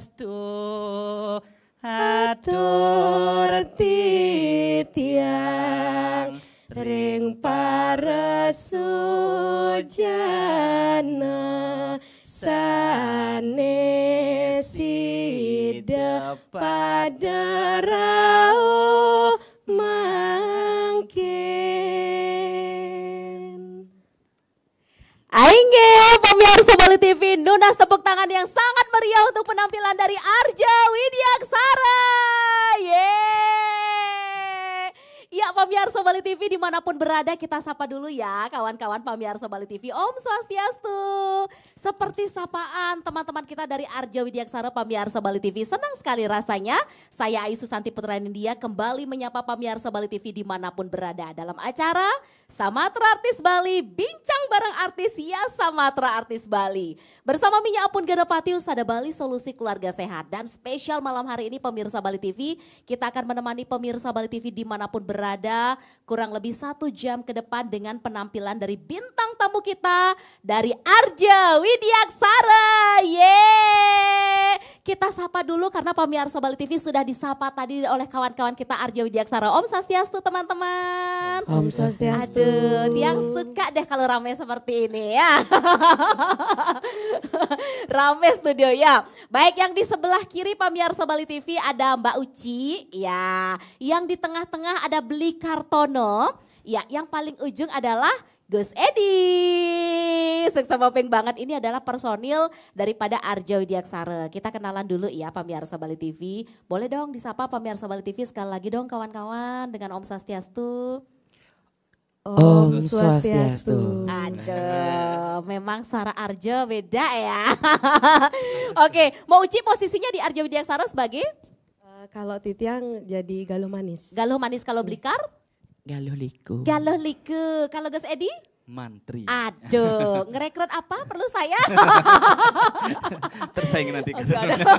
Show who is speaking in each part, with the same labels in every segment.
Speaker 1: astu atur
Speaker 2: titiang ring sujana sane sida pada rau
Speaker 3: mangkin Ainge pemirsa Bali TV Nunas tepuk tangan yang sangat meriah untuk penampilan dari Arja Widya Pamiarso Bali TV dimanapun berada kita sapa dulu ya kawan-kawan Pamiarso Bali TV. Om Swastiastu. Seperti sapaan teman-teman kita dari Arja Widyaksara Pamiarso Bali TV. Senang sekali rasanya saya Ayu Santi Putra India kembali menyapa Pamiarso Bali TV dimanapun berada. Dalam acara Samatra Artis Bali, bincang bareng artis ya Samatra Artis Bali. Bersama Minya Apun Gadapati Usada Bali Solusi Keluarga Sehat. Dan spesial malam hari ini Pemirsa Bali TV, kita akan menemani Pemirsa Bali TV dimanapun berada ada kurang lebih satu jam ke depan dengan penampilan dari bintang tamu kita dari Arja Widiaksara. Yeay! Kita sapa dulu karena pemirsa Bali TV sudah disapa tadi oleh kawan-kawan kita Arjo Widiaksara. Om Sastiastu teman-teman. Om Sastiastu. Aduh, yang suka deh kalau rame seperti ini ya. rame studio ya. Baik yang di sebelah kiri pemirsa Bali TV ada Mbak Uci ya. Yang di tengah-tengah ada Beli Kartono. Ya, yang paling ujung adalah Gus Edi. Seksama Peng banget ini adalah personil daripada Arjo Widiaksara. Kita kenalan dulu ya pemirsa Bali TV. Boleh dong disapa pemirsa Bali TV sekali lagi dong kawan-kawan dengan Om Swastiastu. Om Swastiastu. Aduh, memang Sarah Arjo beda ya. Oke, mau uji posisinya di Arjo Widiaksara sebagai? Uh, kalau Titiang jadi galuh manis. Galuh manis kalau Blikar?
Speaker 4: Galuh liku.
Speaker 3: Galuh liku. Kalau Gus Edi? Mantri. Aduh, ngerekrut apa perlu saya?
Speaker 4: Tersaing nanti.
Speaker 1: Oh,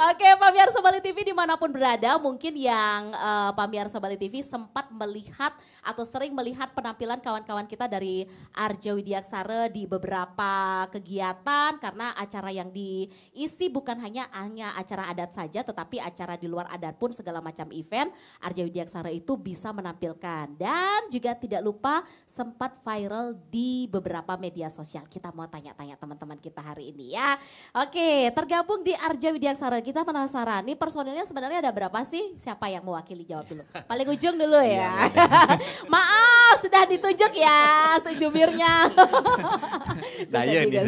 Speaker 3: Oke, Pak Biar Sobali TV dimanapun berada, mungkin yang uh, eh, Biar Sobali TV sempat melihat atau sering melihat penampilan kawan-kawan kita dari Arjo Widiaksara di beberapa kegiatan karena acara yang diisi bukan hanya hanya acara adat saja, tetapi acara di luar adat pun segala macam event Arjo Widiaksara itu bisa menampilkan dan juga tidak lupa sempat viral di beberapa media sosial. Kita mau tanya-tanya teman-teman kita hari ini ya. Oke, tergabung di Arjo Widiaksara kita penasaran nih personilnya sebenarnya ada berapa sih? Siapa yang mewakili jawab dulu? Paling ujung dulu ya. Iya, iya. Maaf sudah ditunjuk ya tujubirnya.
Speaker 1: di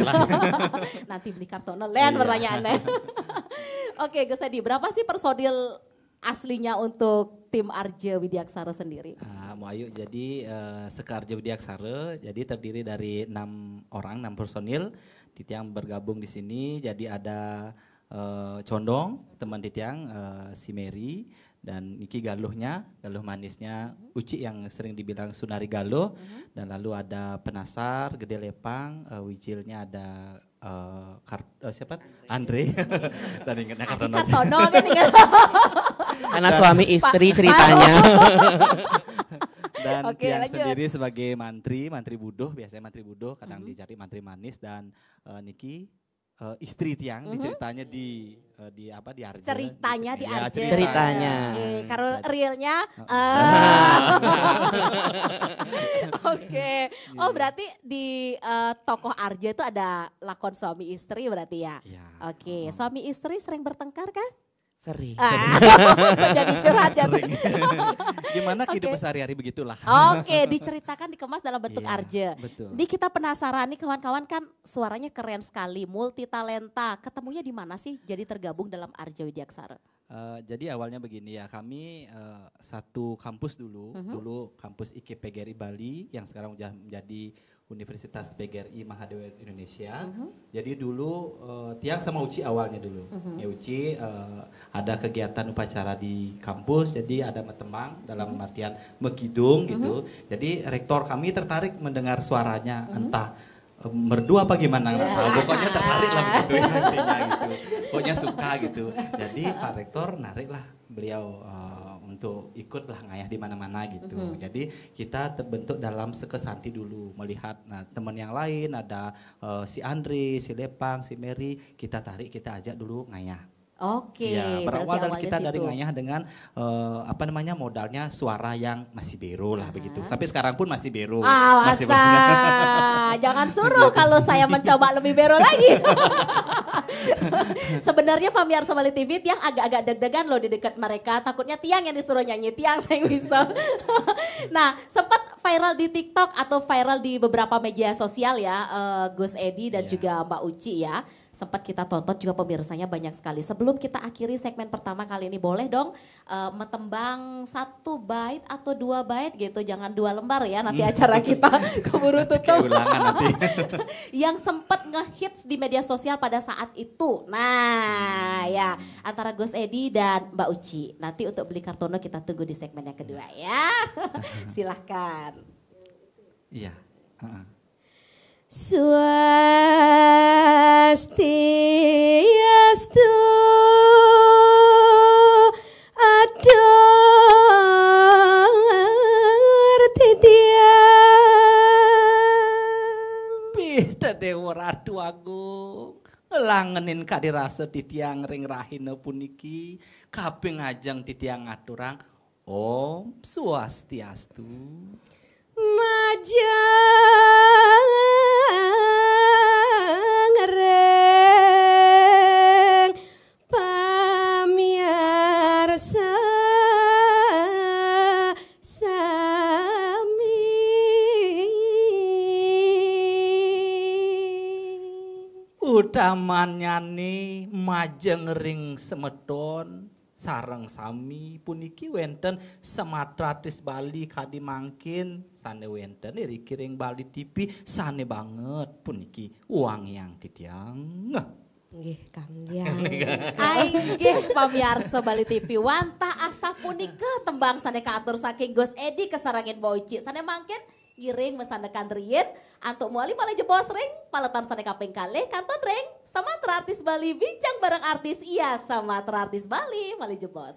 Speaker 3: Nanti beli kartu nelayan pertanyaannya. Oke Gus Adi, berapa sih personil aslinya untuk tim Arja Widiaksara sendiri? Nah,
Speaker 1: mau Ayu, jadi uh, eh, Arja Widiaksara jadi terdiri dari enam orang, enam personil yang bergabung di sini. Jadi ada uh, Condong, teman Titiang, uh, eh, si Mary, dan Niki Galuhnya, Galuh manisnya, Uci yang sering dibilang Sunari Galuh, uh mhm. -huh. dan lalu ada Penasar, Gede Lepang, uh, Wijilnya ada uh, Kar uh, siapa? Andre, dan ingatnya Kartono. Kan Karena suami istri ceritanya. dan Oke, Tiang lanjut. sendiri sebagai mantri, mantri budoh, biasanya mantri budoh, kadang uh mhm. -huh. dicari mantri manis, dan uh, Niki uh, istri tiang mm -hmm. ceritanya di uh, di apa di Arjen. Ceritanya di, di Ya, ceritanya. Okay, kalau
Speaker 5: realnya uh. Oke.
Speaker 3: Okay. Oh, berarti di uh, tokoh Arjen itu ada lakon suami istri berarti ya? ya. Oke, okay. Mm-hmm. suami istri sering bertengkar kan? Sering. Ah, jadi curhat ya. Gimana kehidupan okay. sehari-hari begitulah. Oke, okay, diceritakan dikemas dalam bentuk yeah, arje.
Speaker 1: Betul. Di kita
Speaker 3: penasaran nih kawan-kawan kan suaranya keren sekali, multi talenta. Ketemunya di mana sih jadi tergabung dalam Arja Widyaksara? Uh,
Speaker 1: eh, jadi awalnya begini ya, kami uh, satu kampus dulu, uh mhm. -huh. dulu kampus IKP Bali yang sekarang sudah menjadi Universitas PGRI Mahadewa Indonesia. Uh mhm. -huh. Jadi dulu uh, Tiang sama Uci awalnya dulu. Uh mhm. -huh. Ya Uci uh, ada kegiatan upacara di kampus, jadi ada metemang dalam uh mhm. -huh. artian mekidung uh -huh. gitu. Jadi rektor kami tertarik mendengar suaranya uh -huh. entah eh, merdu apa gimana yeah. Iya. pokoknya tertarik lah begitu ya. gitu pokoknya suka gitu jadi pak rektor narik lah beliau uh, untuk ikutlah ngayah di mana-mana gitu. Mm -hmm. Jadi kita terbentuk dalam sekesanti dulu melihat nah teman yang lain ada uh, si Andri, si Lepang, si Mary, kita tarik, kita ajak dulu ngayah.
Speaker 3: Oke. Okay, ya, berawal dari kita situ. dari Ngayah
Speaker 1: dengan uh, apa namanya modalnya suara yang masih biru lah Aha. begitu. Ah. Sampai sekarang pun masih biru. Ah,
Speaker 3: Jangan suruh gitu. kalau saya mencoba lebih biru lagi. Sebenarnya pamiar sama TV yang agak-agak deg-degan loh di dekat mereka. Takutnya tiang yang disuruh nyanyi, tiang saya bisa. nah sempat viral di TikTok atau viral di beberapa media sosial ya uh, Gus Edi dan yeah. juga Mbak Uci ya sempat kita tonton juga pemirsanya banyak sekali. Sebelum kita akhiri segmen pertama kali ini boleh dong uh, metembang satu bait atau dua bait gitu. Jangan dua lembar ya nanti iya. acara kita
Speaker 5: keburu tutup.
Speaker 3: yang sempat ngehits di media sosial pada saat itu. Nah, hmm. ya antara Gus Edi dan Mbak Uci. Nanti untuk beli Kartono kita tunggu di segmen yang kedua ya. Silahkan. Iya. Uh -uh. Swastiastu
Speaker 2: Adur Titia
Speaker 1: Bita dewa ratu agung Langenin kadirasa titia ngering rahina puniki Kabing ajang titia ngaturang Om Swastiastu
Speaker 2: Majang
Speaker 1: daman nyani majeng ring Semeton sarang sami puniki wenten sematratis Bali kadi mangkin sane wenten iri kiring Bali tipi sane banget puniki uang yang titiang Nggih, Kang
Speaker 2: Aing nggih
Speaker 3: pamirsa Bali TV wantah asa punika tembang sane katur saking Gus Edi kesarangin Boyci. Sane mangkin giring mesandekan riet, antuk muali paling jebos ring, paletan sane kaping kale, kanton ring, sama terartis Bali bincang bareng artis iya sama terartis Bali mali jebos.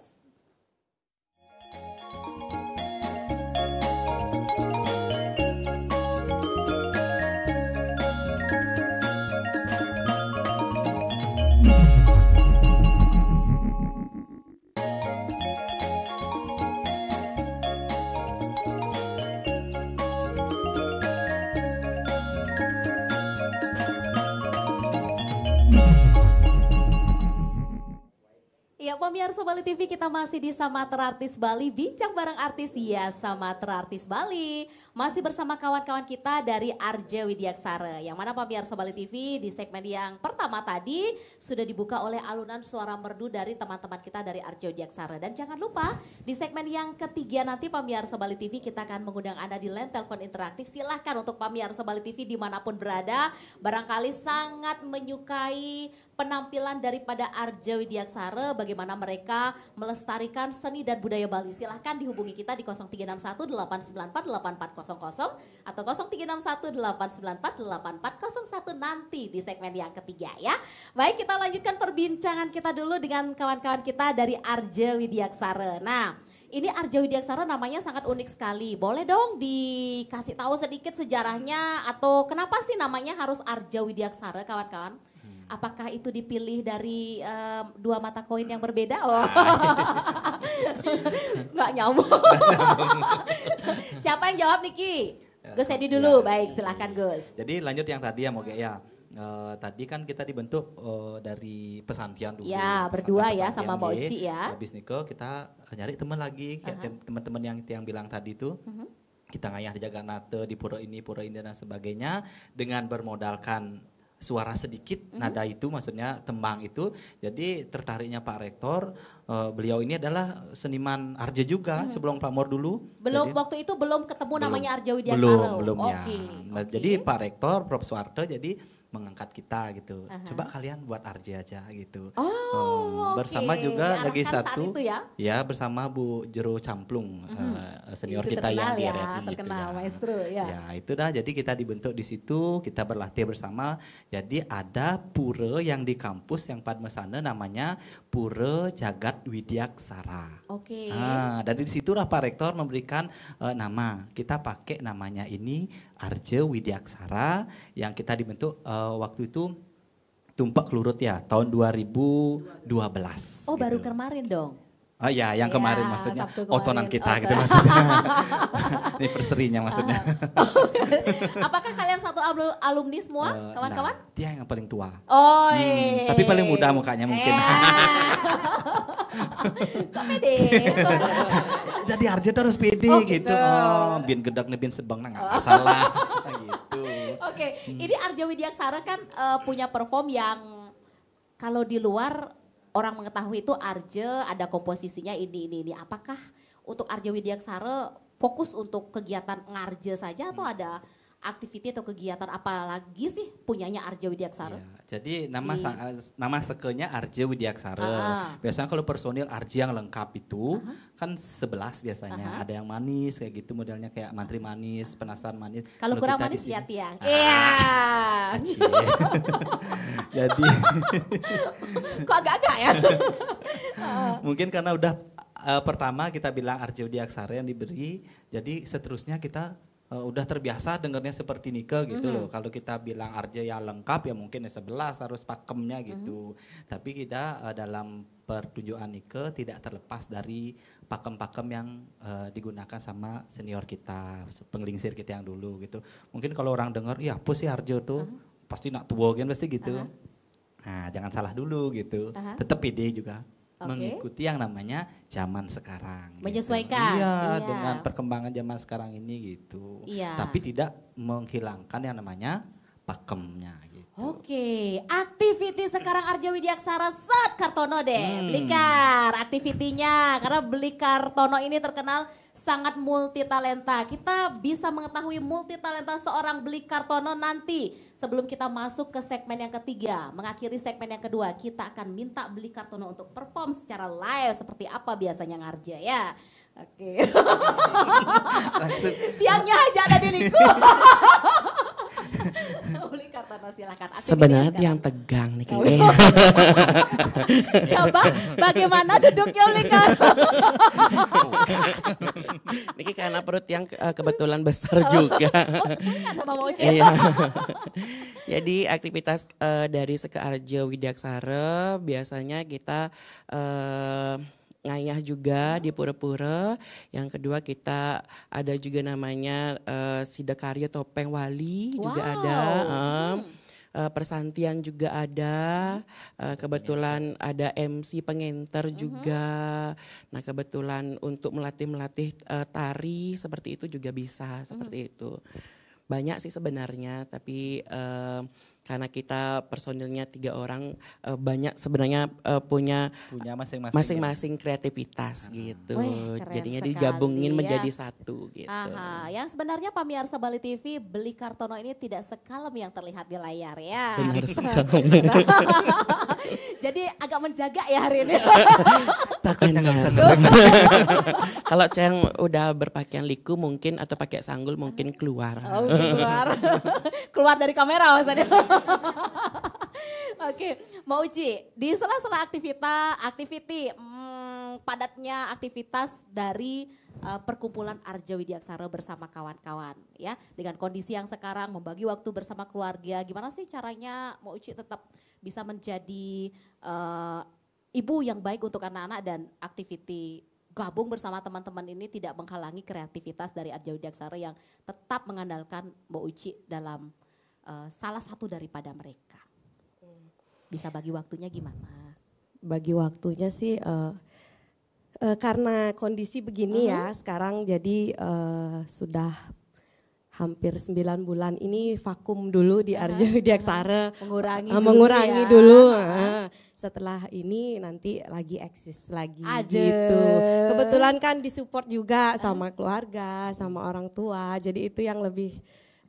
Speaker 3: pemirsa Bali TV kita masih di Samatera Artis Bali, bincang bareng artis ya Samatera Artis Bali. Masih bersama kawan-kawan kita dari Arje Widyaksara, yang mana pemirsa Bali TV di segmen yang pertama tadi sudah dibuka oleh alunan suara merdu dari teman-teman kita dari Arje Widyaksara. Dan jangan lupa di segmen yang ketiga nanti pemirsa Bali TV kita akan mengundang Anda di line telepon interaktif. Silahkan untuk pemirsa Bali TV dimanapun berada, barangkali sangat menyukai penampilan daripada Arja Widiaksara bagaimana mereka melestarikan seni dan budaya Bali. Silahkan dihubungi kita di 0361-894-8400 atau 0361-894-8401 nanti di segmen yang ketiga ya. Baik kita lanjutkan perbincangan kita dulu dengan kawan-kawan kita dari Arja Widiaksara. Nah ini Arja Widiaksara namanya sangat unik sekali. Boleh dong dikasih tahu sedikit sejarahnya atau kenapa sih namanya harus Arja Widiaksara kawan-kawan? Apakah itu dipilih dari um, dua mata koin yang berbeda? Oh. Nggak nyambung. Siapa yang jawab Niki? Ya, Gus Edi ya, dulu, ya, baik silahkan Gus.
Speaker 1: Jadi lanjut yang tadi ya Moge hmm. ya. Uh, tadi kan kita dibentuk uh, dari pesantian dulu. Ya berdua ya sama Mbak Oci ya. Habis Niko kita eh, nyari teman lagi, uh -huh. teman-teman yang yang bilang tadi tuh. Uh mhm. -huh. Kita ngayah di Jagarnate, di Pura ini, Pura ini dan sebagainya. Dengan bermodalkan suara sedikit mm -hmm. nada itu maksudnya tembang itu jadi tertariknya Pak Rektor uh, beliau ini adalah seniman Arja juga mm -hmm. sebelum Mor dulu belum jadi, waktu
Speaker 3: itu belum ketemu belum, namanya Arja Widiasaro belum belum okay. ya
Speaker 1: nah, okay. jadi Pak Rektor Prof Suwarto jadi mengangkat kita gitu. Uh-huh. Coba kalian buat Arja aja gitu.
Speaker 3: Oh, um, bersama juga Diarahkan lagi
Speaker 1: satu ya? ya bersama Bu Jero Camplung mm -hmm. uh, senior kita yang ya, di RRI gitu
Speaker 3: terkenal gitu, maestro ya. ya.
Speaker 1: itu dah jadi kita dibentuk di situ, kita berlatih bersama. Jadi ada pura yang di kampus yang Padmasana namanya Pura Jagat Widyaksara.
Speaker 3: Oke. Okay. Nah,
Speaker 1: dari lah Pak Rektor memberikan uh, nama. Kita pakai namanya ini Arje Widyaksara yang kita dibentuk uh, waktu itu tumpak lurut ya tahun 2012. Oh gitu.
Speaker 3: baru kemarin dong.
Speaker 1: Oh ya yang ya, kemarin maksudnya kemarin. otonan kita Oton. Oh, gitu maksudnya. Anniversary-nya maksudnya. Ah.
Speaker 3: Apakah kalian satu alumni semua, eh, kawan-kawan? nah,
Speaker 1: dia yang paling tua.
Speaker 3: Oh. Hmm, tapi paling muda mukanya mungkin.
Speaker 1: Yeah. pede? Jadi tuh harus pede oh, gitu. gitu. Oh, biar gedak nih biar sebang nah, gak gitu.
Speaker 3: Oke, okay. hmm. ini Arja Widiaksara kan uh, punya perform yang kalau di luar orang mengetahui itu Arje ada komposisinya ini ini ini. Apakah untuk Arja Widiaksara fokus untuk kegiatan ngarje saja atau hmm. ada aktiviti atau kegiatan apa lagi sih punyanya Arja Widiaksara? Ya,
Speaker 1: jadi nama iya. sa eh, nama sekenya Arja Widiaksara. Uh -huh. Ah. Biasanya kalau personil Arja yang lengkap itu uh -huh. kan sebelas biasanya. Uh -huh. Ada yang manis kayak gitu modelnya kayak mantri manis, penasaran manis. Kalau kurang manis ya
Speaker 3: tiang. Ah, iya. jadi Kok agak-agak ya?
Speaker 1: Ah. Mungkin karena udah uh, pertama kita bilang Arjo Widiaksara yang diberi, jadi seterusnya kita uh, udah terbiasa dengernya seperti Nike gitu mm -hmm. loh. Mm-hmm. Kalau kita bilang Arja yang lengkap ya mungkin ya 11 harus pakemnya mm-hmm. gitu. Mm -hmm. Tapi kita uh, dalam pertunjukan Nike tidak terlepas dari pakem-pakem yang uh, digunakan sama senior kita, penglingsir kita yang dulu gitu. Mungkin kalau orang dengar ya apa sih Arjo tuh Mm-hmm. pasti nak tua kan pasti gitu. Uh -huh. Nah, jangan salah dulu gitu. Uh -huh. Tetap ide juga
Speaker 3: okay. mengikuti
Speaker 1: yang namanya zaman sekarang. Gitu. Menyesuaikan. Gitu. Iya, iya, dengan perkembangan zaman sekarang ini gitu. Iya. Tapi tidak menghilangkan yang namanya pakemnya
Speaker 3: Oke, aktiviti sekarang Arja Widiaksara set Kartono deh, hmm. Blikar aktivitinya karena beli Kartono ini terkenal sangat multi talenta. Kita bisa mengetahui multi talenta seorang beli Kartono nanti sebelum kita masuk ke segmen yang ketiga, mengakhiri segmen yang kedua, kita akan minta beli Kartono untuk perform secara live seperti apa biasanya Arja ya. Oke.
Speaker 2: Tiangnya aja ada di diriku. Kartono silahkan. Sebenarnya yang tegang nih oh, iya. kayaknya. Oh, Coba bagaimana duduknya Uli Kartono.
Speaker 4: Niki karena perut yang eh, kebetulan besar oh, juga. iya. Jadi aktivitas uh, dari Sekearjo Widaksara biasanya kita uh, ngayah juga di pura-pura. Yang kedua kita ada juga namanya uh, eh, Sidakarya Topeng Wali wow. juga ada. Uh, hmm eh. Eh, persantian juga ada, kebetulan ada MC pengenter mhm. juga. Nah kebetulan untuk melatih melatih tari seperti itu juga bisa seperti hmm. itu. Banyak sih sebenarnya, tapi uh, karena kita personilnya tiga orang uh, banyak sebenarnya uh, punya punya masing-masing masing ya? kreativitas gitu. Wih, Jadinya sekali, ya. digabungin ya. menjadi satu gitu. Aha.
Speaker 3: Yang sebenarnya pemirsa Bali TV beli Kartono ini tidak sekalem yang terlihat di layar ya. Benar gitu. sekali. Jadi agak menjaga ya hari ini. Takutnya nggak bisa
Speaker 4: Kalau udah berpakaian liku mungkin atau pakai sanggul mungkin keluar. Oh, keluar.
Speaker 3: keluar dari kamera maksudnya. Oke, mau uji di sela-sela aktivitas, aktiviti hmm, padatnya aktivitas dari uh, perkumpulan Arja Widiaksara bersama kawan-kawan ya. Dengan kondisi yang sekarang membagi waktu bersama keluarga, gimana sih caranya mau uji tetap bisa menjadi uh, ibu yang baik untuk anak-anak dan aktiviti gabung bersama teman-teman ini tidak menghalangi kreativitas dari Arja Widiaksara yang tetap mengandalkan mau uji dalam uh, salah satu daripada mereka. Bisa bagi waktunya gimana?
Speaker 6: Bagi waktunya sih uh,
Speaker 3: uh, karena kondisi
Speaker 6: begini uh -huh. ya uh-huh. sekarang jadi uh, sudah hampir sembilan bulan ini vakum dulu di Arja uh -huh. di Aksara uh-huh. mengurangi, uh, mengurangi dulu, ya. dulu. Uh, setelah ini nanti lagi eksis lagi Aduh. gitu. Kebetulan kan disupport juga sama keluarga, sama orang tua. Jadi itu yang lebih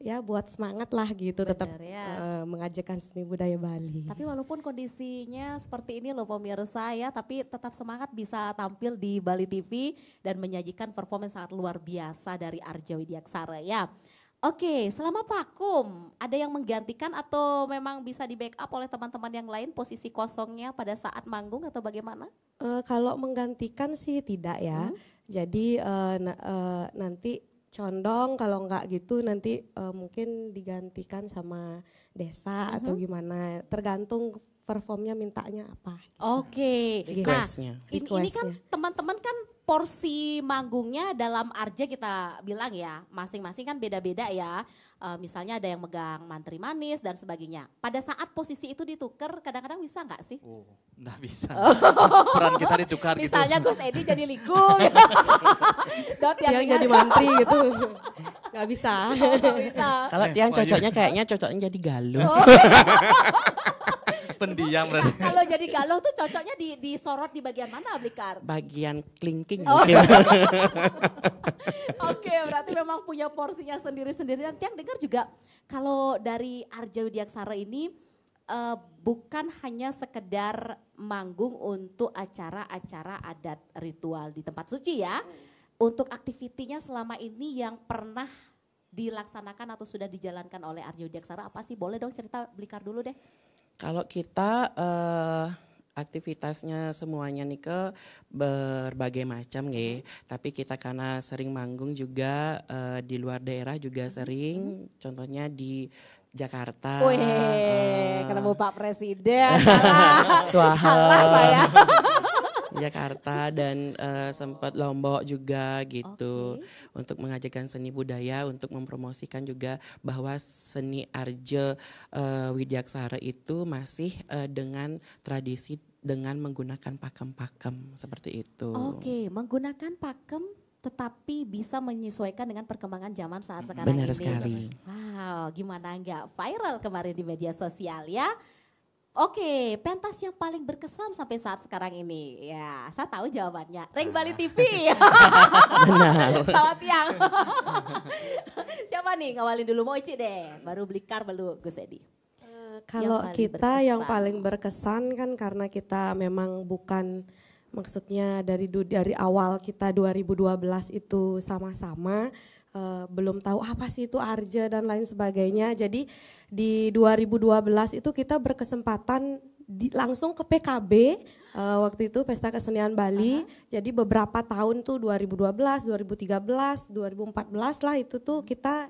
Speaker 6: ya buat semangat lah gitu Bener, tetap ya. uh, mengajarkan seni budaya Bali. Tapi
Speaker 3: walaupun kondisinya seperti ini loh pemirsa ya, tapi tetap semangat bisa tampil di Bali TV dan menyajikan performa sangat luar biasa dari Arjo Widiaksara ya. Oke, selama vakum ada yang menggantikan atau memang bisa di backup oleh teman-teman yang lain posisi kosongnya pada saat manggung atau bagaimana?
Speaker 6: Uh, kalau menggantikan sih tidak ya. Hmm. Jadi uh, uh, nanti condong kalau enggak gitu nanti uh, mungkin digantikan sama desa uh-huh. atau gimana tergantung performnya mintanya
Speaker 3: apa. Oke. Okay. Gitu. Nah, ini, ini kan teman-teman kan porsi manggungnya dalam arja kita bilang ya, masing-masing kan beda-beda ya. E, misalnya ada yang megang mantri manis dan sebagainya. Pada saat posisi itu ditukar, kadang-kadang bisa nggak sih? Oh,
Speaker 1: nggak bisa. Oh. Peran kita ditukar gitu. misalnya
Speaker 3: gitu. Gus Edi jadi ligung.
Speaker 6: Dot yang, yang jadi mantri gitu. Nggak bisa. Oh, bisa.
Speaker 4: Kalau yang iya. cocoknya kayaknya cocoknya jadi galuh Oh. pendiam
Speaker 3: berarti. Kalau jadi galuh tuh cocoknya di disorot di bagian mana Blikar Bagian klingking oh. Oke, berarti memang punya porsinya sendiri-sendiri. Dan yang dengar juga kalau dari Arjawi Widyaksara ini uh, bukan hanya sekedar manggung untuk acara-acara adat ritual di tempat suci ya. Untuk aktivitinya selama ini yang pernah dilaksanakan atau sudah dijalankan oleh Arjo Diaksara apa sih? Boleh dong cerita Blikar dulu deh.
Speaker 4: Kalau kita uh, aktivitasnya semuanya nih ke berbagai macam ya. Mm-hmm. Tapi kita karena sering manggung juga uh, di luar daerah juga mm-hmm. sering. Contohnya di Jakarta. Wih, uh, ketemu Pak Presiden. Salah saya. Jakarta dan uh, eh, sempat Lombok juga gitu okay. untuk mengajarkan seni budaya untuk mempromosikan juga bahwa seni Arje uh, eh, Widyaksara itu masih uh, dengan tradisi dengan menggunakan pakem-pakem seperti itu. Oke, okay,
Speaker 3: menggunakan pakem tetapi bisa menyesuaikan dengan perkembangan zaman saat sekarang Benar ini. Benar sekali. Wow, gimana enggak viral kemarin di media sosial ya? Oke, pentas yang paling berkesan sampai saat sekarang ini. Ya, saya tahu jawabannya. Ring Bali nah. TV. Benar. Selamat siang. Siapa nih ngawalin dulu Moici deh, baru beli kar baru Gus Edi. Eh, kalau kita berkesan. yang
Speaker 6: paling berkesan kan karena kita memang bukan maksudnya dari dari awal kita 2012 itu sama-sama uh, belum tahu apa sih itu arja dan lain sebagainya. Jadi di 2012 itu kita berkesempatan di, langsung ke PKB uh, eh, waktu itu Pesta Kesenian Bali. Uh -huh. Jadi beberapa tahun tuh 2012, 2013, 2014 lah itu tuh kita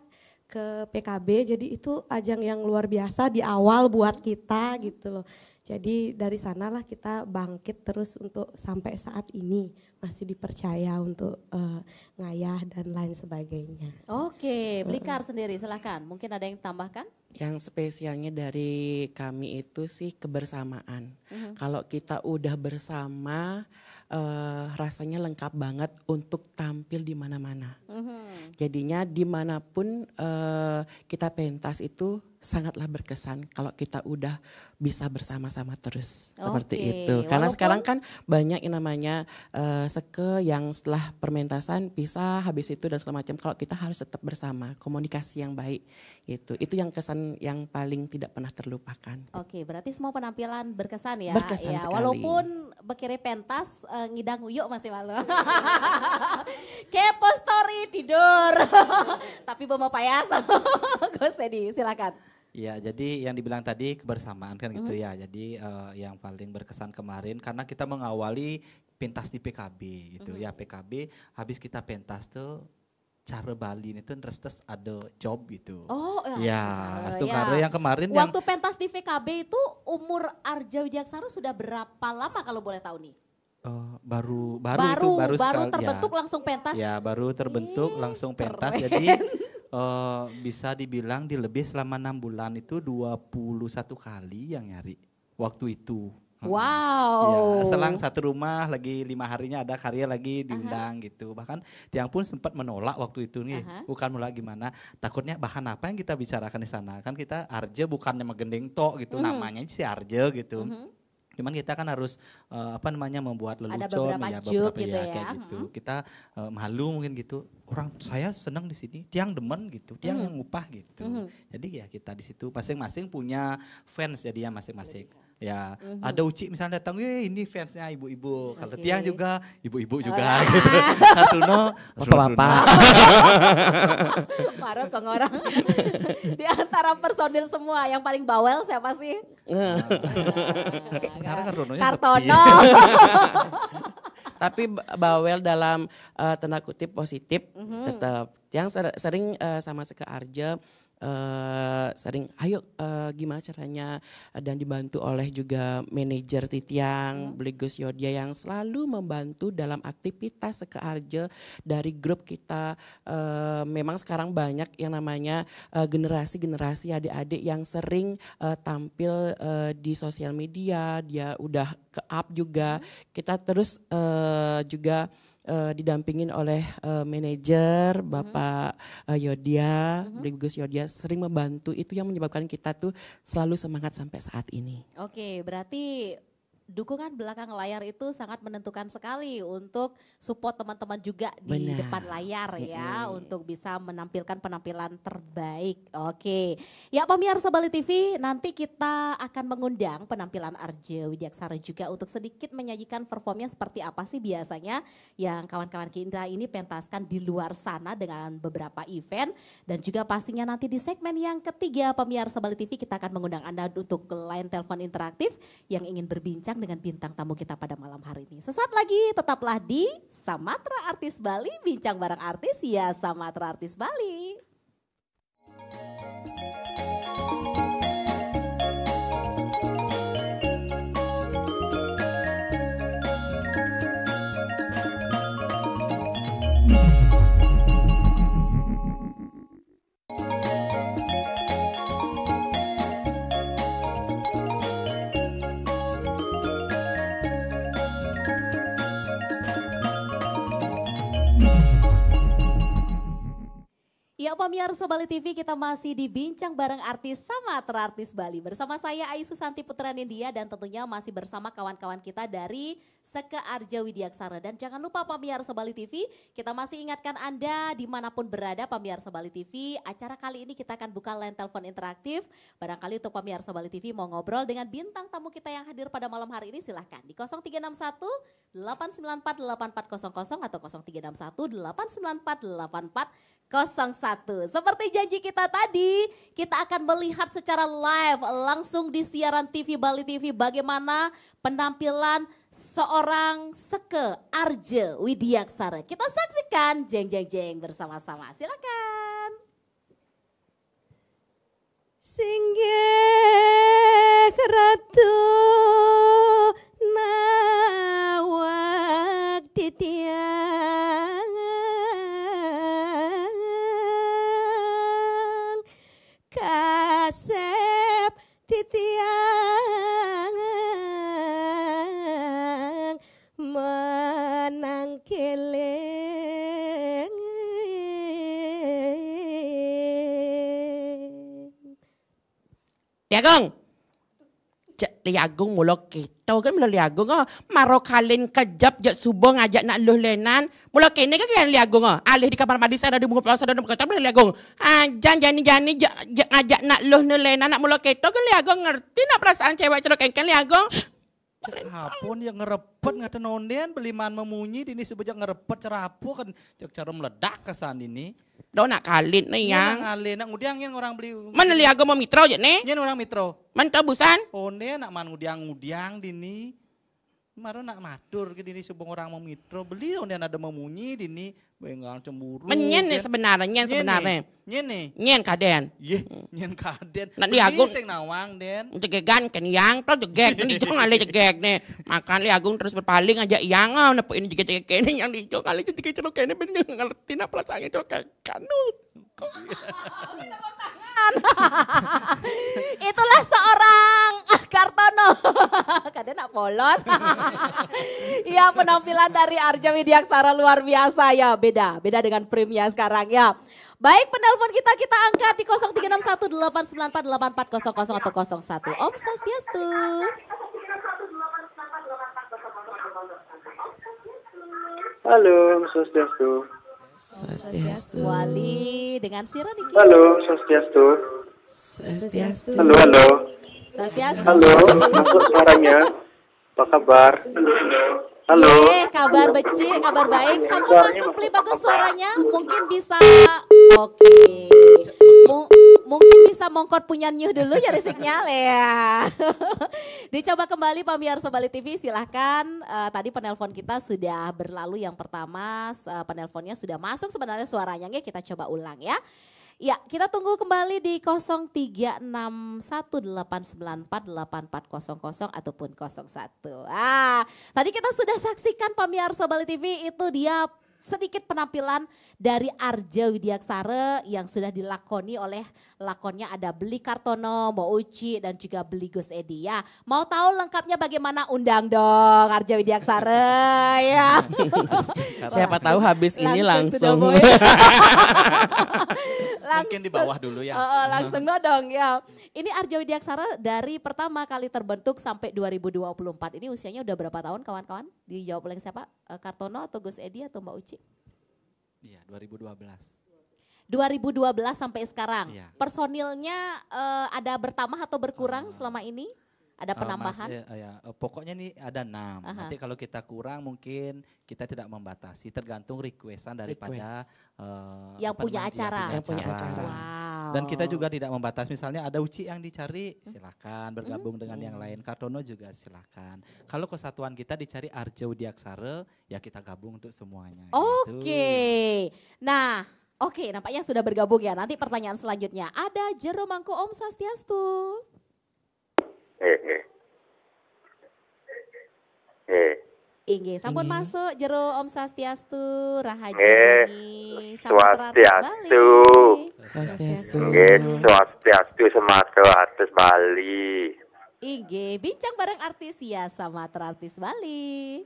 Speaker 6: ke PKB jadi itu ajang yang luar biasa di awal buat kita gitu loh jadi dari sanalah kita bangkit terus untuk sampai saat ini masih dipercaya untuk uh, ngayah dan lain sebagainya
Speaker 3: oke Blikar uh. sendiri silahkan mungkin ada yang tambahkan
Speaker 4: yang spesialnya dari kami itu sih kebersamaan uh mhm. -huh. kalau kita udah bersama uh, rasanya lengkap banget untuk tampil di mana-mana. Mm -hmm. Jadinya dimanapun uh, kita pentas itu sangatlah berkesan kalau kita udah bisa bersama-sama terus okay. seperti itu. Karena Walaupun... sekarang kan banyak yang namanya uh, seke yang setelah permentasan bisa habis itu dan segala macam. Kalau kita harus tetap bersama, komunikasi yang baik itu Itu yang kesan yang paling tidak pernah terlupakan.
Speaker 3: Oke, okay, berarti semua penampilan berkesan ya. Berkesan ya, sekali. Walaupun bekirnya pentas uh, ngidang uyuk masih malu. Kepo story tidur. Tapi bapak payas. Gus sedih, silakan.
Speaker 1: Ya, jadi yang dibilang tadi kebersamaan kan gitu mm. ya. Jadi uh, yang paling berkesan kemarin karena kita mengawali pentas di PKB gitu mm. ya. Hmm. PKB habis kita pentas tuh cara Bali itu terus ada job gitu. Oh, ya. Iya, ya, itu ya. yang kemarin Waktu
Speaker 3: yang, pentas di PKB itu umur Arja Widiaksara sudah berapa lama kalau boleh tahu nih?
Speaker 1: Uh, baru baru baru itu baru, baru sekal, ya. terbentuk ya. langsung pentas. Ya, baru terbentuk langsung pentas. Keren. Jadi uh, bisa dibilang di lebih selama enam bulan itu 21 kali yang nyari waktu itu.
Speaker 5: Wow. Ya, selang
Speaker 1: satu rumah lagi lima harinya ada karya lagi diundang uh gitu. Bahkan tiang pun sempat menolak waktu itu nih. Uh Bukan mulai gimana, takutnya bahan apa yang kita bicarakan di sana kan kita Arje bukannya megending tok gitu, uh mhm. -huh. namanya sih Arje gitu. Uh mhm. -huh Cuman kita kan harus uh, apa namanya membuat lelucon ya beberapa gitu ya, ya kayak hmm. gitu. Kita uh, malu mungkin gitu. Orang saya senang di sini, tiang demen gitu, tiang hmm. yang ngupah gitu. Hmm. Jadi ya kita di situ masing-masing punya fans jadi ya masing-masing. Ya, mm-hmm. ada Uci misalnya datang, "Eh, ini fansnya ibu-ibu." Kalau Tiang juga ibu-ibu oh, juga oh. gitu. apa.
Speaker 2: Kan apa bapak Marah ke orang. Di
Speaker 3: antara personil semua yang paling bawel siapa sih?
Speaker 4: Nah. Nah, iya. sekarang kan Kartono. Tapi bawel dalam uh, tanda kutip positif mm-hmm. tetap. Tiang sering uh, sama Seke Arja Eh, sering ayo uh, gimana caranya dan dibantu oleh juga manajer Titiang, hmm. Ya. Bligus Yodia yang selalu membantu dalam aktivitas sekearje dari grup kita. Uh, memang sekarang banyak yang namanya generasi-generasi adik-adik yang sering uh, tampil uh, di sosial media, dia udah ke up juga. Hmm. Kita terus uh, juga uh, didampingin oleh uh, manajer mhm. Bapak uh, Yodia, mhm. Brigus Yodia sering membantu itu yang menyebabkan kita tuh selalu semangat sampai saat ini.
Speaker 3: Oke, berarti dukungan belakang layar itu sangat menentukan sekali untuk support teman-teman juga Benar. di depan layar ya mm -hmm. untuk bisa menampilkan penampilan terbaik. Oke. Ya pemirsa Bali TV, nanti kita akan mengundang penampilan Arje Widyaksara juga untuk sedikit menyajikan performnya seperti apa sih biasanya yang kawan-kawan kita ini pentaskan di luar sana dengan beberapa event dan juga pastinya nanti di segmen yang ketiga pemirsa Bali TV kita akan mengundang Anda untuk line telepon interaktif yang ingin berbincang berbincang dengan bintang tamu kita pada malam hari ini. Sesaat lagi tetaplah di Samatra Artis Bali, bincang bareng artis ya Samatra Artis Bali. Ya pemirsa Bali TV kita masih dibincang bareng artis sama terartis Bali. Bersama saya Ayu Susanti Putra India dan tentunya masih bersama kawan-kawan kita dari Seke Arja Widiaksara. Dan jangan lupa Pamiar Bali TV, kita masih ingatkan Anda dimanapun berada Pamiar Bali TV. Acara kali ini kita akan buka line telepon interaktif. Barangkali untuk Pamiar Bali TV mau ngobrol dengan bintang tamu kita yang hadir pada malam hari ini silahkan di 0361 894 8400 atau 0361 894 01. Seperti janji kita tadi, kita akan melihat secara live langsung di siaran TV Bali TV bagaimana penampilan seorang seke Arje Widiaksara. Kita saksikan jeng jeng jeng bersama-sama. Silakan.
Speaker 2: Singgih
Speaker 3: ratu
Speaker 2: mawak titian.
Speaker 4: Agung. Cek Li Agung mula kita kan mula Li Agung ah. Oh. Maro kalin kejap jak subuh ngajak nak luh lenan. Mula kini kan kan Li Agung oh. Alih di kamar mandi sana di muka pelasa dan berkata mula Li Agung. Ajan ah, jani-jani ngajak nak luh lenan nak mula kita kan Li Agung ngerti nak perasaan cewek celok kan, kan Li Agung.
Speaker 1: Cek hapun ya ngerepet beli ondian beliman memunyi dini sebejak ngerepet cerapu kan cek
Speaker 4: cara meledak kesan ini. Do nak kalit nih iya, yang.
Speaker 1: Nak nak ngudiang yang orang beli. Mana gue
Speaker 4: mau mitro je nih? Yang orang mitro. Mana
Speaker 1: Oh nih nak man ngudiang ngudiang dini. Maru nak matur ke dini sebuah orang memitro beli dong dan ada memunyi dini bengal cemburu.
Speaker 4: Menyen nih ya. sebenarnya, nyen sebenarnya. Nyen nih. Nyen kaden. Iya, nyen kaden. Nak diagung. agung sing
Speaker 1: nawang den.
Speaker 4: Jegegan kan yang tuh jegek nih jong ale jegek nih. Makan li agung terus berpaling aja iya yang ngau ini juga jegek ini yang di jong ale jegek celok kene ben
Speaker 7: ngerti lah pelasange celok kanut. Kok?
Speaker 3: polos. Iya penampilan dari Arja Widiaksara luar biasa ya. Beda, beda dengan primnya sekarang ya. Baik penelpon kita, kita angkat di 0361894840 atau 01. Om Sastiastu.
Speaker 7: Halo, Sastiastu. Sastiastu. Wali dengan Sira Niki. Halo, Sastiastu. Sastiastu. Halo, halo. Sastiastu. Halo, masuk suaranya. Apa
Speaker 8: kabar? Halo.
Speaker 3: halo eh kabar beci, kabar baik. Halo. masuk beli bagus suaranya. Mungkin bisa Oke. Okay. M mungkin bisa mongkot punya nyuh dulu ya risiknya ya. Dicoba kembali pemirsa Bali TV silahkan. Uh, tadi penelpon kita sudah berlalu yang pertama. Uh, penelponnya sudah masuk sebenarnya suaranya. Nge, kita coba ulang ya. Ya, kita tunggu kembali di 0361894800 ataupun 01. Ah, tadi kita sudah saksikan pemirsa Bali TV itu dia sedikit penampilan dari Arja Widyaksara yang sudah dilakoni oleh lakonnya ada Beli Kartono, mau Uci, dan juga Beli Gus Edi ya. Mau tahu lengkapnya bagaimana undang dong Arja Widiaksara ya. Siapa tahu habis ini langsung. langsung. langsung. Mungkin di bawah dulu ya. Uh, uh, langsung dong ya. Ini Arja Widiaksara dari pertama kali terbentuk sampai 2024. Ini usianya udah berapa tahun kawan-kawan? Dijawab oleh siapa? Eh, Kartono atau Gus Edi atau Mbak Uci?
Speaker 1: Iya, 2012.
Speaker 3: 2012 sampai sekarang. Ya. Personilnya uh, ada bertambah atau berkurang uh, selama ini? Ada eh, penambahan? Uh,
Speaker 1: mas, uh, pokoknya nih ada enam. Uh -huh. Nanti kalau kita kurang mungkin kita tidak membatasi, tergantung requestan daripada Request. uh, yang punya namanya, acara. Yang punya acara. Wow. Dan kita juga tidak membatas. Misalnya ada Uci yang dicari, hmm. silakan bergabung hmm. dengan yang lain. Kartono juga silakan. Kalau kesatuan kita dicari Arjo Diaksare ya kita gabung untuk semuanya. Oke. Okay.
Speaker 3: Gitu. Nah. Oke, nampaknya sudah bergabung ya. Nanti pertanyaan selanjutnya. Ada Jero Mangku Om Sastiastu. Eh, sampun Inge. masuk Jero Om Swastiastu, Rahayu eh,
Speaker 8: Swastiastu. Swastiastu. Inggih, Swastiastu Sumatera artis Bali.
Speaker 3: Inggih, bincang bareng artis ya sama artis Bali.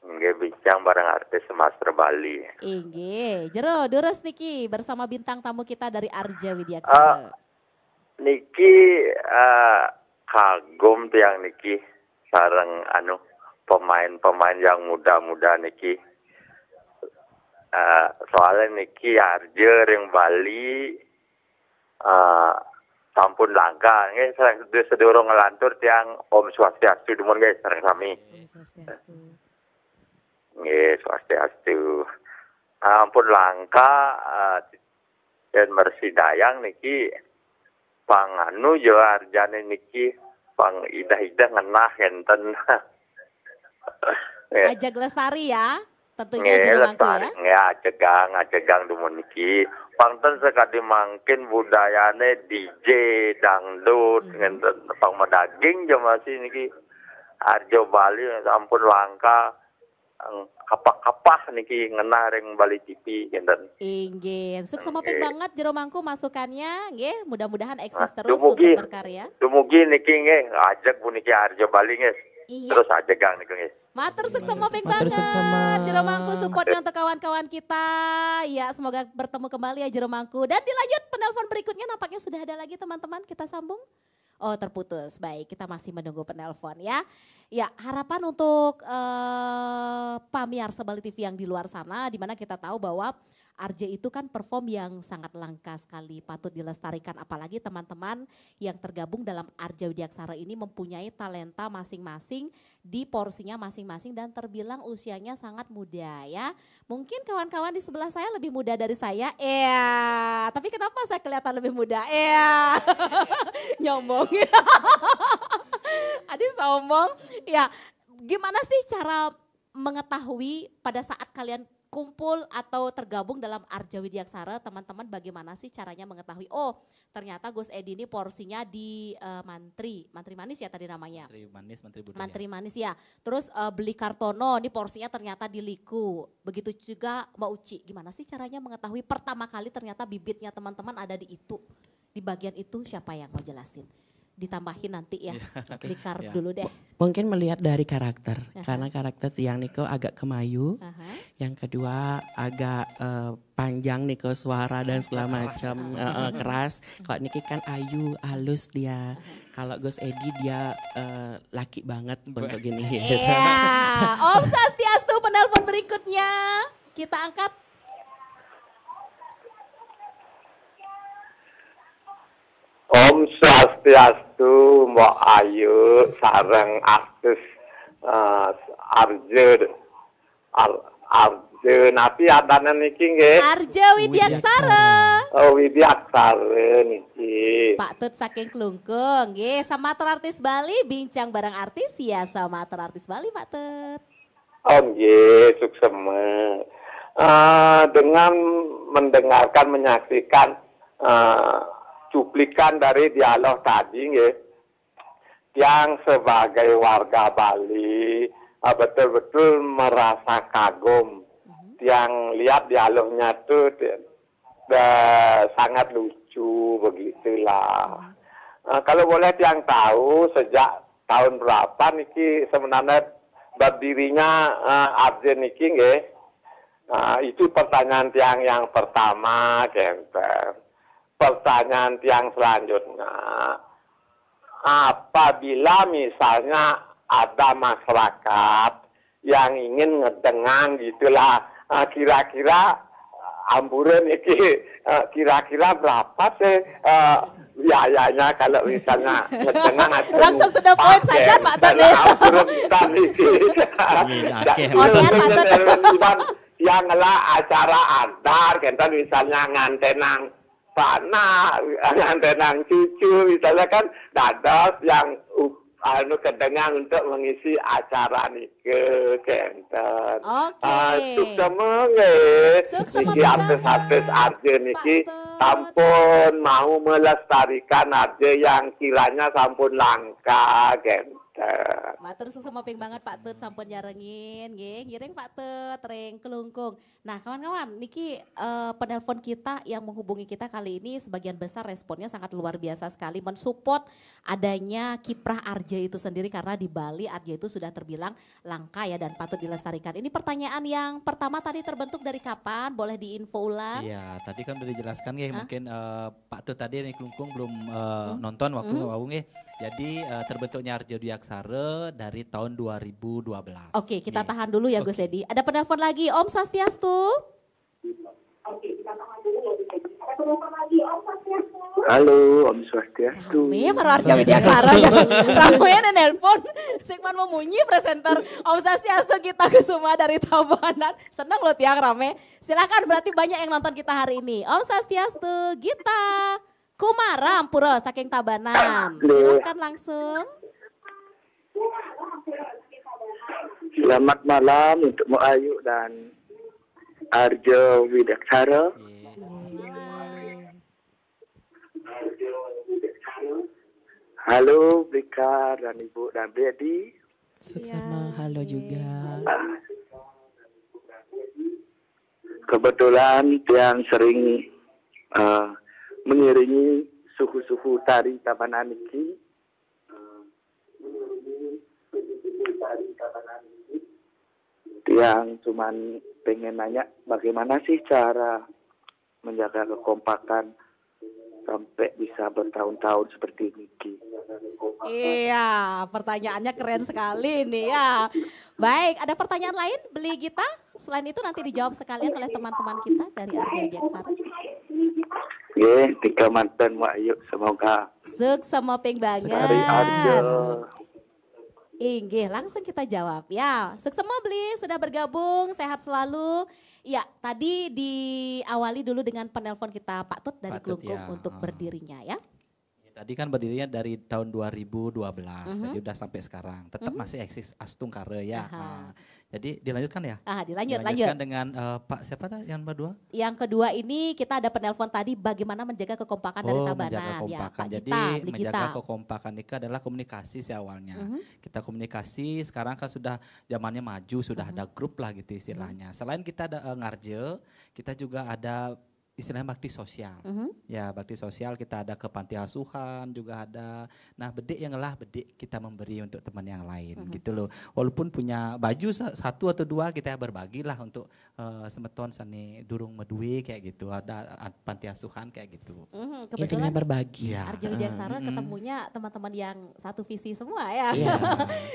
Speaker 8: Nggih bincang bareng artis Master Bali.
Speaker 3: Iya, jero terus niki bersama bintang tamu kita dari Arja Widya Uh, ah,
Speaker 8: niki uh, kagum tiang niki sarang anu pemain-pemain yang muda-muda niki. Uh, soalnya niki Arja ring Bali uh, sampun langka nggih sedurung ngelantur tiang Om Swastiastu dumun guys sareng sami. Om Swastiastu. Ya, swastiastu. Ampun langka eh, dan dan mersidayang niki panganu yo ya arjane niki pang idah-idah ngenah enten.
Speaker 3: Ajak lestari ya.
Speaker 8: Tentunya nge, ya. lestari, ya. Nge, cegang acegang dumun niki. Panten sekali mungkin budayane DJ, dangdut, -hmm. ngenten pang medaging jo ya masih niki. Arjo Bali ampun langka kapak kapah niki ngena ring Bali TV kinten. Inggih,
Speaker 3: sukses okay. banget jero mangku masukannya nggih, mudah-mudahan nah, eksis terus dumugi, untuk
Speaker 8: berkarya. Dumugi niki nggih ajak Bu niki Arjo Bali nggih. Iya. Terus aja gang niki nggih.
Speaker 3: Matur sukses mopeng banget. Jero Jeromangku supportnya untuk kawan-kawan kita. Ya semoga bertemu kembali ya jero mangku. Dan dilanjut penelpon berikutnya nampaknya sudah ada lagi teman-teman kita sambung. Oh terputus, baik kita masih menunggu penelpon ya. Ya harapan untuk uh, eh, Miar Bali TV yang di luar sana, dimana kita tahu bahwa RJ itu kan perform yang sangat langka sekali, patut dilestarikan. Apalagi teman-teman yang tergabung dalam RJ Widyaksara ini mempunyai talenta masing-masing di porsinya masing-masing dan terbilang usianya sangat muda ya. Mungkin kawan-kawan di sebelah saya lebih muda dari saya, iya. Tapi kenapa saya kelihatan lebih muda? ya? nyombong. Adi sombong, ya. Gimana sih cara mengetahui pada saat kalian kumpul atau tergabung dalam Arja Widyaksara, teman-teman bagaimana sih caranya mengetahui, oh ternyata Gus Edi ini porsinya di uh, Mantri, Mantri Manis ya tadi namanya. Mantri Manis, Mantri Budaya. Mantri Manis ya. Terus uh, beli Kartono, ini porsinya ternyata di Liku. Begitu juga Mbak Uci, gimana sih caranya mengetahui pertama kali ternyata bibitnya teman-teman ada di itu. Di bagian itu siapa yang mau jelasin? ditambahin nanti ya. Yeah. Okay. yeah. dulu deh.
Speaker 4: Mungkin melihat dari karakter. Uh -huh. Karena karakter yang Niko agak kemayu. Uh -huh. Yang kedua agak uh, panjang Niko suara dan segala macam uh, uh, keras. Kalau Niki kan ayu, halus dia. Uh -huh. Kalau Gus Edi dia uh, laki banget untuk gini. Iya.
Speaker 3: Yeah. Om Sastiastu penelpon berikutnya. Kita angkat
Speaker 7: Om Swastiastu, Mbok Ayu, sarang artis uh, Arjo Ar, Arjo napi Adana niki nge?
Speaker 3: Arjo Widyaksara.
Speaker 7: Oh Widyaksara niki. Pak Tut
Speaker 3: saking Klungkung nggih sama artis Bali bincang bareng artis ya sama artis Bali Pak Tut.
Speaker 7: Om, oh, nggih suksema. Uh, eh, dengan mendengarkan menyaksikan uh, cuplikan dari dialog tadi ya, yang sebagai warga Bali ah, betul-betul merasa kagum yang lihat dialognya tuh sangat lucu begitulah. nah, kalau boleh yang tahu sejak tahun berapa niki sebenarnya berdirinya uh, niki nih, ah, itu pertanyaan tiang yang pertama, Kenten pertanyaan yang selanjutnya apabila misalnya ada masyarakat yang ingin ngedengang gitulah eh, kira-kira eh, amburan ini eh, kira-kira berapa sih uh, biayanya kalau misalnya ngedengang langsung sudah poin saja Pak Tani amburan nah, yang lah acara adar, kita misalnya ngantenang panah, ada nang cucu, misalnya kan dados yang uh, anu kedengang untuk mengisi acara nike kenten. Oke. Okay. Uh, Sukses Niki artis-artis arje niki sampun mau melestarikan arje yang kiranya sampun langka kenten terus
Speaker 3: Matur sesempeping banget Pak Tut sampun nyarengin, nggih ngiring Pak Tut ring kelungkung. Nah, kawan-kawan niki uh, penelpon kita yang menghubungi kita kali ini sebagian besar responnya sangat luar biasa sekali mensupport adanya kiprah Arja itu sendiri karena di Bali Arja itu sudah terbilang langka ya dan patut dilestarikan. Ini pertanyaan yang pertama tadi terbentuk dari kapan? Boleh diinfo ulang?
Speaker 1: Iya, tadi kan udah dijelaskan ya mungkin uh, Pak Tut tadi nih kelungkung belum uh, hmm? nonton waktu hmm? wawung ya jadi uh, terbentuknya Arjo Diaksara dari tahun 2012.
Speaker 7: Oke,
Speaker 3: okay, kita yeah. tahan dulu ya okay. Gus Edi. Ada penelpon lagi, Om Sastiastu. Oke, kita tahan dulu ya Gus Edi. Ada penelpon lagi, Om
Speaker 7: Halo, Om Swastiastu. Rame, para Arjo Diaksara ya.
Speaker 3: Rame nelpon, Sigman Memunyi, presenter Om Swastiastu kita ke semua dari Tabanan. Senang loh Tiang rame. Silakan berarti banyak yang nonton kita hari ini. Om Swastiastu, Gita. Kumara Ampura saking Tabanan. Silakan langsung.
Speaker 7: Selamat malam untuk Mu Ayu dan Arjo Widaksara. Yeah. Halo Brika dan Ibu dan Dedi. Seksama yeah. halo juga. Kebetulan yang sering uh, mengiringi suhu-suhu tari Tabanan ini. Yang cuman pengen nanya bagaimana sih cara menjaga kekompakan sampai bisa bertahun-tahun seperti Niki.
Speaker 3: Iya, pertanyaannya keren sekali nih ya. Baik, ada pertanyaan lain beli kita? Selain itu nanti dijawab sekalian oleh teman-teman kita dari Arjo Jaksari.
Speaker 7: Oke, tiga mantan Mak Ayuk semoga.
Speaker 3: Suk sama ping banget. Inggih, langsung kita jawab. Ya, suk semua beli sudah bergabung, sehat selalu. Ya, tadi diawali dulu dengan penelpon kita Pak Tut dari Klungkung ya. untuk berdirinya ya. Tadi
Speaker 1: kan berdirinya dari tahun 2012, uh -huh. jadi udah sampai sekarang. Tetap uh mhm. -huh. masih eksis Astung Karya. ya. Uh -huh. nah, jadi dilanjutkan ya? Ah,
Speaker 3: dilanjut, dilanjutkan lanjut.
Speaker 1: dengan uh, Pak siapa yang kedua?
Speaker 3: Yang kedua ini kita ada penelpon tadi bagaimana menjaga kekompakan oh, dari tabanan menjaga ya, kekompakan.
Speaker 1: ya. Jadi Gita, menjaga kekompakan itu adalah komunikasi sih awalnya. Uh-huh. Kita komunikasi, sekarang kan sudah zamannya maju, sudah uh-huh. ada grup lah gitu istilahnya. Selain kita ada uh, ngarje, kita juga ada istilahnya bakti sosial. Mm-hmm. Ya, bakti sosial kita ada ke panti asuhan juga ada. Nah, bedik yang lah bedik kita memberi untuk teman yang lain mm-hmm. gitu loh. Walaupun punya baju satu atau dua kita berbagilah untuk uh, semeton sani durung medui kayak gitu. Ada panti asuhan kayak gitu.
Speaker 2: Mm-hmm.
Speaker 3: Kebetulan
Speaker 1: berbagi. Ya. Arjo Wijaksana mm-hmm.
Speaker 3: ketemunya teman-teman yang satu visi semua ya. Yeah.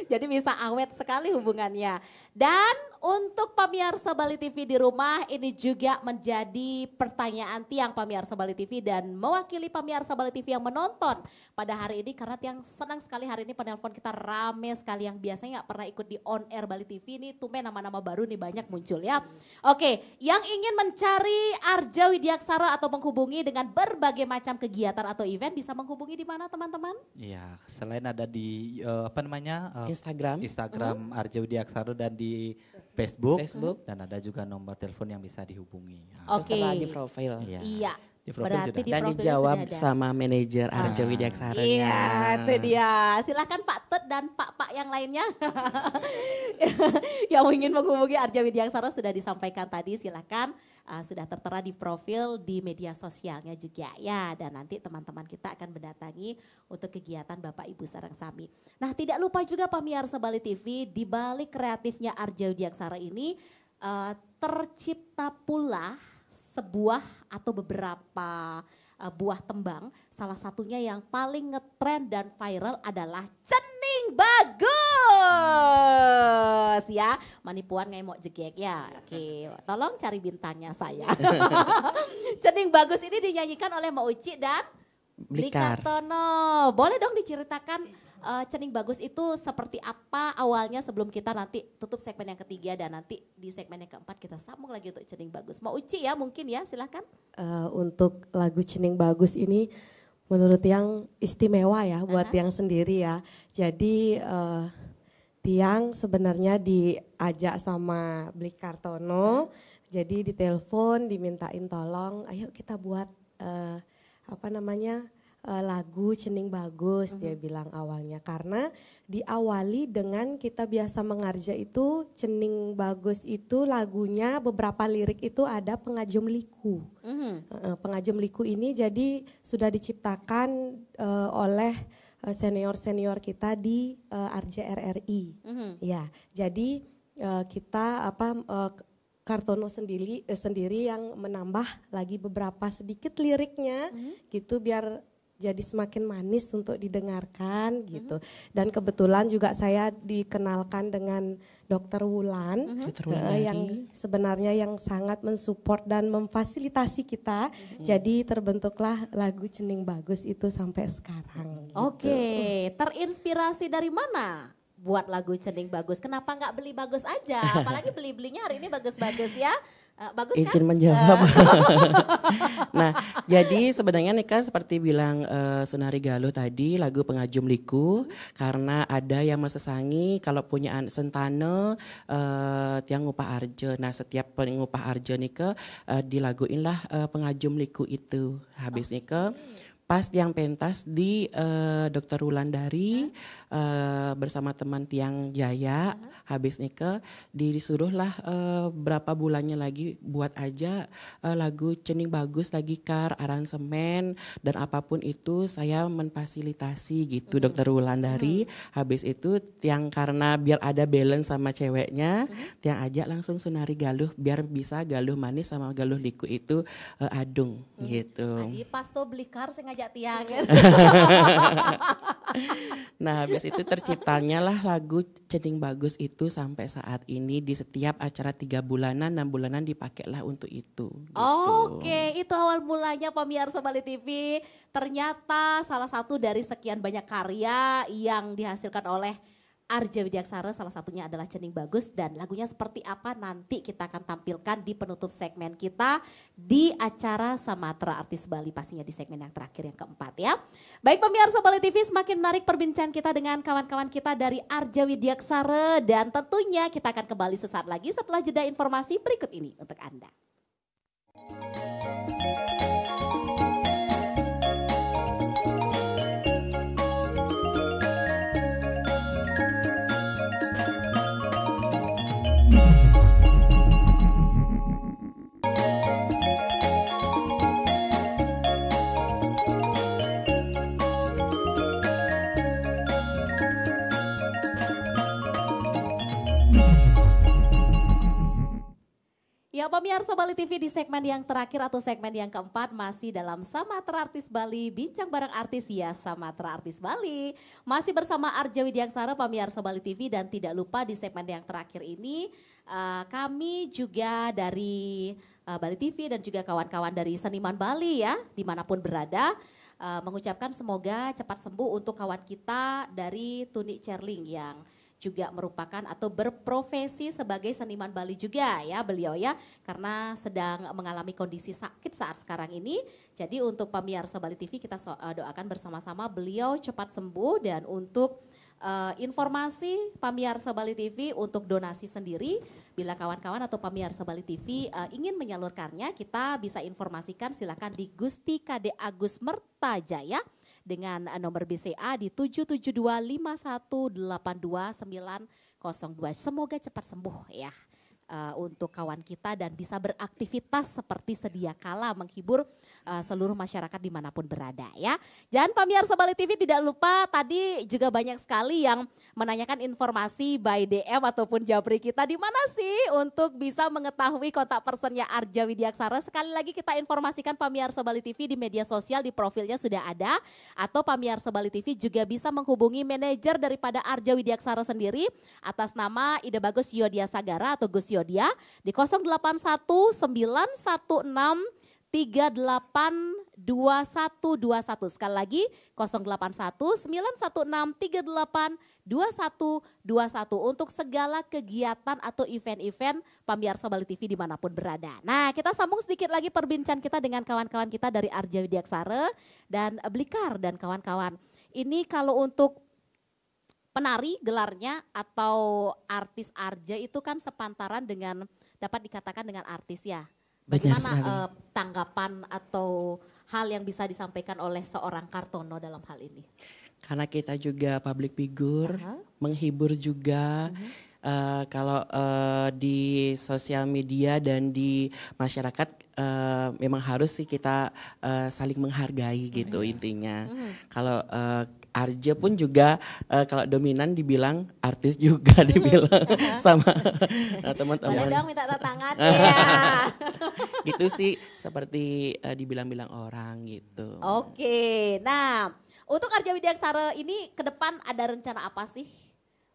Speaker 3: Jadi bisa awet sekali hubungannya. Dan untuk pemirsa Bali TV di rumah ini juga menjadi pertanyaan pertanyaan tiang pemirsa Bali TV dan mewakili pemirsa Bali TV yang menonton pada hari ini karena tiang senang sekali hari ini penelpon kita rame sekali yang biasanya nggak pernah ikut di on air Bali TV ini tumen nama-nama baru nih banyak muncul ya. Oke, yang ingin mencari Arja Widiaksara atau menghubungi dengan berbagai macam kegiatan atau event bisa menghubungi di mana teman-teman?
Speaker 1: Iya, selain ada di uh, apa namanya? Uh, Instagram. Instagram mm -hmm. Arja Widiaksara dan di Facebook. Facebook dan ada juga nomor telepon yang bisa dihubungi. Oke.
Speaker 4: Okay profil. Iya. iya. Di profil Berarti sudah. Dan di dijawab sama manajer ah. Arja ah. Widyaksara.
Speaker 3: Iya, itu dia. Silahkan Pak Tut dan Pak-Pak yang lainnya yang ingin menghubungi Arja Widyaksara sudah disampaikan tadi. Silahkan uh, ah, sudah tertera di profil di media sosialnya juga ya dan nanti teman-teman kita akan mendatangi untuk kegiatan Bapak Ibu Sarang Sami. Nah tidak lupa juga pemirsa Sebali TV di balik kreatifnya Arjo Diaksara ini uh, tercipta pula sebuah atau beberapa uh, buah tembang. Salah satunya yang paling ngetrend dan viral adalah cening bagus ya. Manipuan ngemok jegek ya. Oke, tolong cari bintangnya saya. cening bagus ini dinyanyikan oleh Mau Uci dan Blikartono. Boleh dong diceritakan uh, eh, cening bagus itu seperti apa awalnya sebelum kita nanti tutup segmen yang ketiga dan nanti di segmen yang keempat kita sambung lagi untuk cening bagus. Mau uci ya mungkin ya silahkan.
Speaker 6: Uh, eh, untuk lagu cening bagus ini menurut yang istimewa ya buat uh -huh. yang sendiri ya. Jadi uh, Tiang sebenarnya diajak sama Bli Kartono, uh -huh. jadi ditelepon, dimintain tolong, ayo kita buat uh, apa namanya Eh, lagu Cening bagus mm -hmm. dia mhm. bilang awalnya karena diawali dengan kita biasa mengarja itu Cening bagus itu lagunya beberapa lirik itu ada pengajum liku. Mm -hmm. pengajum liku ini jadi sudah diciptakan uh, oleh eh, senior-senior kita di uh, RJRRI. Mm -hmm. Ya, jadi uh, kita apa uh, Kartono sendiri eh, sendiri yang menambah lagi beberapa sedikit liriknya mm -hmm. gitu biar jadi semakin manis untuk didengarkan gitu. Dan kebetulan juga saya dikenalkan dengan Dokter Wulan uh -huh. uh, yang sebenarnya yang sangat mensupport dan memfasilitasi kita. Uh mhm. -huh. Jadi terbentuklah lagu Cening Bagus itu sampai sekarang.
Speaker 3: Gitu. Oke, okay. terinspirasi dari mana? buat lagu Cening Bagus. Kenapa nggak beli bagus aja? Apalagi beli-belinya hari ini bagus-bagus ya. Uh, Izin kan? menjawab. Eh. nah,
Speaker 4: jadi sebenarnya nih kan seperti bilang uh, Sunari Galuh tadi lagu Pengajum Liku karena ada yang mesesangi kalau punya sentane uh, tiang ngupah arje. Nah, setiap pengupah arje ke uh, lah uh, Pengajum Liku itu. Habis oh. Nika pas yang pentas di uh, Dokter Wulandari uh, eh, bersama teman tiang Jaya hmm. habis nike disuruhlah uh, berapa bulannya lagi buat aja uh, lagu cening bagus lagi kar aransemen dan apapun itu saya memfasilitasi gitu mm-hmm. Dokter Wulandari mm-hmm. habis itu tiang karena biar ada balance sama ceweknya mm-hmm. tiang aja langsung sunari galuh biar bisa galuh manis sama galuh liku itu uh, adung hmm. gitu. Adi
Speaker 3: iya, pas tuh beli kar ngajak tiang.
Speaker 4: nah habis itu terciptanya lah lagu Cening Bagus itu sampai saat ini di setiap acara tiga bulanan, enam bulanan dipakailah untuk itu. Gitu.
Speaker 3: Oke, itu awal mulanya pemirsa Bali TV. Ternyata salah satu dari sekian banyak karya yang dihasilkan oleh Arja Widyaksara salah satunya adalah Cening Bagus dan lagunya seperti apa nanti kita akan tampilkan di penutup segmen kita di acara Samatra Artis Bali pastinya di segmen yang terakhir yang keempat ya. Baik pemirsa Bali TV semakin menarik perbincangan kita dengan kawan-kawan kita dari Arja Widyaksara dan tentunya kita akan kembali sesaat lagi setelah jeda informasi berikut ini untuk Anda. Thank Ya pemirsa Bali TV di segmen yang terakhir atau segmen yang keempat masih dalam sama Artis Bali, bincang bareng artis ya sama Artis Bali. Masih bersama Arja Widyaksara pemirsa Bali TV dan tidak lupa di segmen yang terakhir ini uh, kami juga dari uh, Bali TV dan juga kawan-kawan dari seniman Bali ya dimanapun berada uh, mengucapkan semoga cepat sembuh untuk kawan kita dari Tunik Cerling yang juga merupakan atau berprofesi sebagai seniman Bali juga ya beliau ya karena sedang mengalami kondisi sakit saat sekarang ini. Jadi untuk pemirsa Bali TV kita eh, doakan bersama-sama beliau cepat sembuh dan untuk uh, informasi pemirsa Bali TV untuk donasi sendiri. Bila kawan-kawan atau pemirsa Bali TV uh, eh, ingin menyalurkannya, kita bisa informasikan silakan di Gusti KD Agus Mertajaya dengan eh, nomor BCA di 772 5182 Semoga cepat sembuh ya uh, untuk kawan kita dan bisa beraktivitas seperti sedia kala menghibur uh, seluruh masyarakat dimanapun berada ya. Dan pemirsa Bali TV tidak lupa tadi juga banyak sekali yang menanyakan informasi by DM ataupun Japri kita di mana sih untuk bisa mengetahui kontak personnya Arja Widiaksara. Sekali lagi kita informasikan pemirsa Bali TV di media sosial di profilnya sudah ada atau pemirsa Bali TV juga bisa menghubungi manajer daripada Arja Widiaksara sendiri atas nama Ida Bagus Yodia Sagara atau Gus Yodia di 081916382121. Sekali lagi 081916382121 untuk segala kegiatan atau event-event pamiar Bali TV dimanapun berada. Nah kita sambung sedikit lagi perbincangan kita dengan kawan-kawan kita dari Arja Widiaksara dan Blikar dan kawan-kawan. Ini kalau untuk penari gelarnya atau artis arja itu kan sepantaran dengan dapat dikatakan dengan artis ya. Bagaimana Benar sekali. Uh, tanggapan atau hal yang bisa disampaikan oleh seorang Kartono dalam hal ini?
Speaker 4: Karena kita juga public figure, uh -huh. menghibur juga. Uh -huh. Uh, kalau uh, di sosial media dan di masyarakat uh, memang harus sih kita uh, saling menghargai gitu uh iya. -huh. intinya. Uh mhm. -huh. Kalau uh, Arja pun juga uh, kalau dominan dibilang artis juga dibilang sama teman nah, teman-teman. Boleh dong minta tangan ya. gitu sih seperti uh, dibilang-bilang orang gitu.
Speaker 3: Oke. Okay. Nah, untuk Arja Widyaksara ini ke depan ada rencana apa sih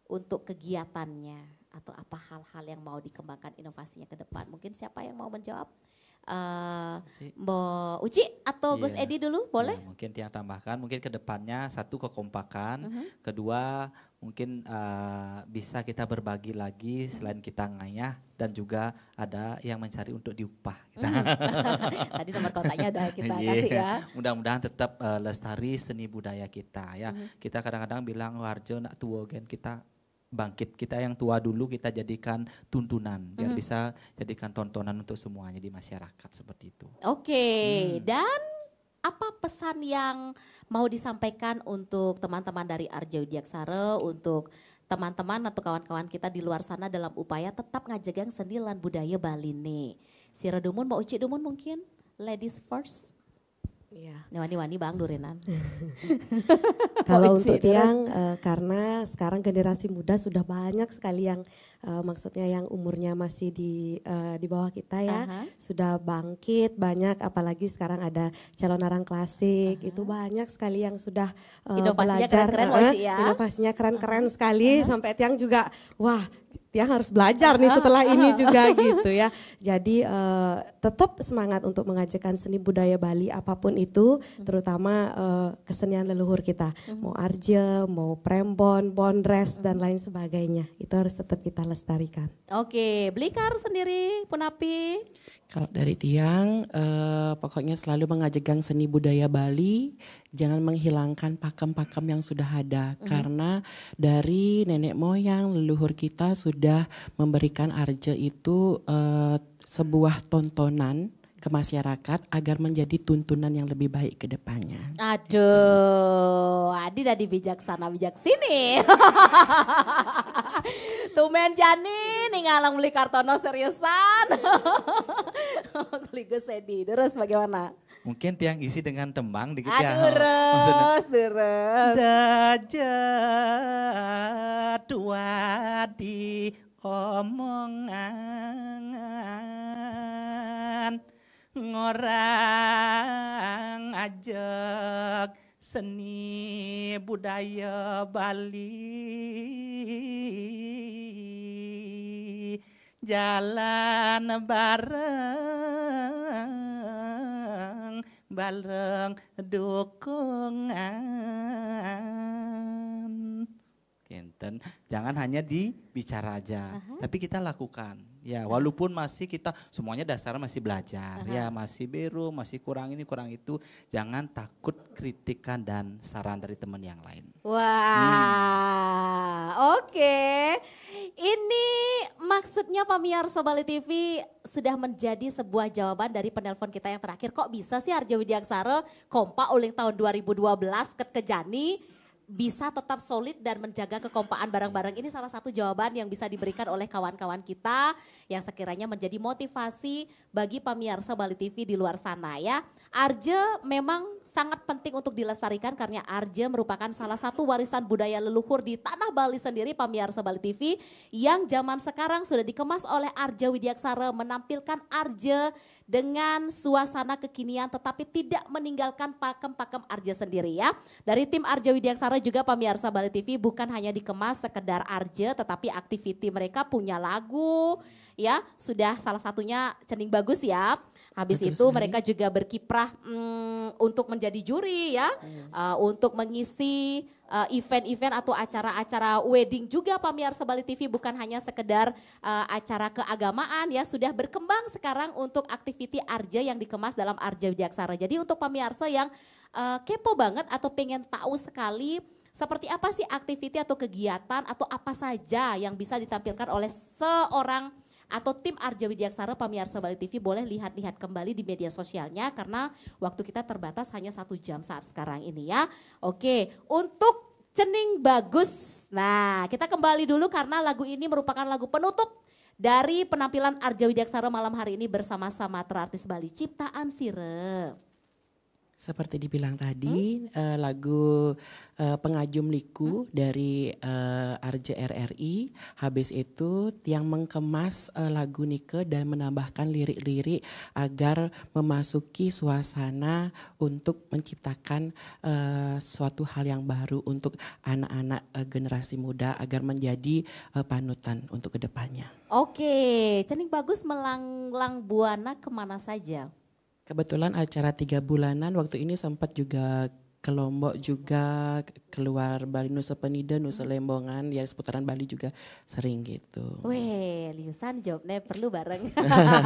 Speaker 3: untuk kegiatannya atau apa hal-hal yang mau dikembangkan inovasinya ke depan? Mungkin siapa yang mau menjawab? uh, Uci atau yeah. Gus iya. Edi dulu iya, boleh? Yeah,
Speaker 1: mungkin yang tambahkan mungkin kedepannya satu kekompakan, uh mhm. -huh. kedua mungkin uh, bisa kita berbagi lagi selain kita ngayah dan juga ada yang mencari untuk diupah. Kita. Gitu. Mhm. Tadi nomor kotanya ada kita yeah. kasih ya. Mudah-mudahan tetap uh, lestari seni budaya kita ya. Uh Kita kadang-kadang bilang warjo nak tua gen kita bangkit kita yang tua dulu kita jadikan tuntunan biar mm -hmm. bisa jadikan tontonan untuk semuanya di masyarakat seperti itu.
Speaker 3: Oke, okay. hmm. dan apa pesan yang mau disampaikan untuk teman-teman dari Arjo Diaksare untuk teman-teman atau kawan-kawan kita di luar sana dalam upaya tetap ngajegang sendilan budaya Bali nih. Si Redumun mau uci dumun mungkin ladies first. Iya. Wani-wani Bang Durenan.
Speaker 6: Kalau untuk tiang uh, karena sekarang generasi muda sudah banyak sekali yang uh, maksudnya yang umurnya masih di uh, di bawah kita ya uh-huh. sudah bangkit banyak apalagi sekarang ada calon arang klasik uh-huh. itu banyak sekali yang sudah uh, belajar keren -keren, uh, ya. inovasinya keren-keren sekali uh-huh. sampai tiang juga wah Tiang harus belajar nih setelah ini juga gitu ya. Jadi uh, tetap semangat untuk mengajarkan seni budaya Bali apapun itu, hmm. terutama uh, kesenian leluhur kita, hmm. mau arje, mau prembon, bondres hmm. dan lain sebagainya. Itu harus tetap kita lestarikan.
Speaker 3: Oke, Blikar sendiri, Punapi.
Speaker 6: Kalau dari Tiang,
Speaker 4: eh, pokoknya selalu mengajegang seni budaya Bali, jangan menghilangkan pakem-pakem yang sudah ada. Mm-hmm. Karena dari nenek moyang, leluhur kita sudah memberikan arje itu eh, sebuah tontonan ke masyarakat agar menjadi tuntunan yang lebih baik ke depannya.
Speaker 3: Aduh, Adi tadi bijak sana bijak sini. Tumen Jani nih ngalang beli Kartono seriusan. Kuligus Edi, terus bagaimana?
Speaker 1: Mungkin tiang isi dengan tembang dikit ya. Aduh, ya. Terus,
Speaker 3: terus. Dajat dua di
Speaker 1: omongan ngorang ajak seni budaya Bali jalan bareng bareng dukungan Kenten jangan hanya dibicara aja -huh. tapi kita lakukan Ya, ya, walaupun masih kita semuanya dasar masih belajar, Aha. ya masih biru, masih kurang ini kurang itu, jangan takut kritikan dan saran dari teman yang lain.
Speaker 3: Wah, hmm. oke. Okay. Ini maksudnya pamiar Sobali TV sudah menjadi sebuah jawaban dari penelpon kita yang terakhir. Kok bisa sih Arjo Widiaksara kompak uling tahun 2012 ke Kejani? bisa tetap solid dan menjaga kekompakan barang-barang ini salah satu jawaban yang bisa diberikan oleh kawan-kawan kita yang sekiranya menjadi motivasi bagi pemirsa Bali TV di luar sana ya. Arje memang sangat penting untuk dilestarikan karena Arje merupakan salah satu warisan budaya leluhur di tanah Bali sendiri pamiar Bali TV yang zaman sekarang sudah dikemas oleh Arje Widyaksara menampilkan Arje dengan suasana kekinian tetapi tidak meninggalkan pakem-pakem Arje sendiri ya. Dari tim Arje Widyaksara juga pamiar Bali TV bukan hanya dikemas sekedar Arje tetapi aktiviti mereka punya lagu ya sudah salah satunya Cening Bagus ya Habis Betul itu sekali. mereka juga berkiprah mm, untuk menjadi juri ya, uh, untuk mengisi eh, event-event uh, atau acara-acara wedding juga pemirsa Bali TV bukan hanya sekedar uh, acara keagamaan ya sudah berkembang sekarang untuk aktiviti arja yang dikemas dalam arja bijaksana Jadi untuk pemirsa yang uh, kepo banget atau pengen tahu sekali seperti apa sih aktiviti atau kegiatan atau apa saja yang bisa ditampilkan oleh seorang atau tim Arja Widyaksara pemirsa Bali TV boleh lihat-lihat kembali di media sosialnya karena waktu kita terbatas hanya satu jam saat sekarang ini ya. Oke, untuk Cening Bagus. Nah, kita kembali dulu karena lagu ini merupakan lagu penutup dari penampilan Arja Widyaksara malam hari ini bersama-sama terartis Bali Ciptaan Sirep.
Speaker 4: Seperti dibilang tadi, hmm? uh, lagu uh, Pengajum Liku hmm? dari uh, eh, RJRRI, habis itu yang mengemas uh, lagu Nike dan menambahkan lirik-lirik agar memasuki suasana untuk menciptakan uh, suatu hal yang baru untuk anak-anak uh, generasi muda agar menjadi uh, panutan untuk kedepannya.
Speaker 3: Oke, okay. Cening Bagus melanglang buana kemana saja?
Speaker 4: Kebetulan acara tiga bulanan waktu ini sempat juga ke Lombok juga, keluar Bali Nusa Penida, Nusa Lembongan, ya seputaran Bali juga sering gitu.
Speaker 3: Weh, Liusan jawabnya perlu bareng.